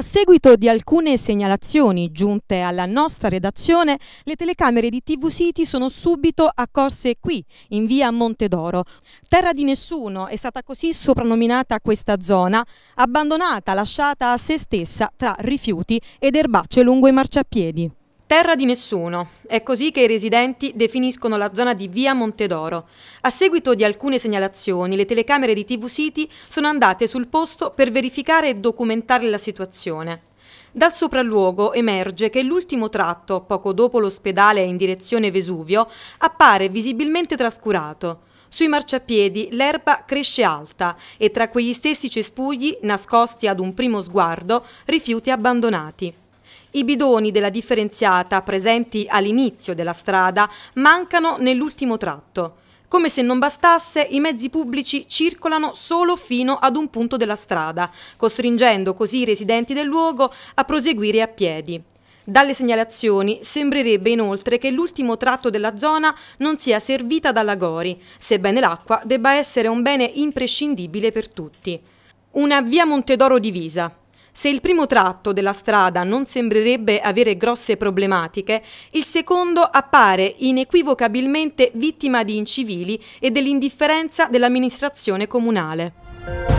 A seguito di alcune segnalazioni giunte alla nostra redazione, le telecamere di TV City sono subito accorse qui, in via Montedoro. Terra di nessuno è stata così soprannominata questa zona, abbandonata, lasciata a se stessa tra rifiuti ed erbacce lungo i marciapiedi. Terra di nessuno. È così che i residenti definiscono la zona di via Montedoro. A seguito di alcune segnalazioni, le telecamere di TV City sono andate sul posto per verificare e documentare la situazione. Dal sopralluogo emerge che l'ultimo tratto, poco dopo l'ospedale in direzione Vesuvio, appare visibilmente trascurato. Sui marciapiedi l'erba cresce alta e tra quegli stessi cespugli, nascosti ad un primo sguardo, rifiuti abbandonati. I bidoni della differenziata presenti all'inizio della strada mancano nell'ultimo tratto. Come se non bastasse, i mezzi pubblici circolano solo fino ad un punto della strada, costringendo così i residenti del luogo a proseguire a piedi. Dalle segnalazioni sembrerebbe inoltre che l'ultimo tratto della zona non sia servita dalla Gori, sebbene l'acqua debba essere un bene imprescindibile per tutti. Una via Montedoro divisa, se il primo tratto della strada non sembrerebbe avere grosse problematiche, il secondo appare inequivocabilmente vittima di incivili e dell'indifferenza dell'amministrazione comunale.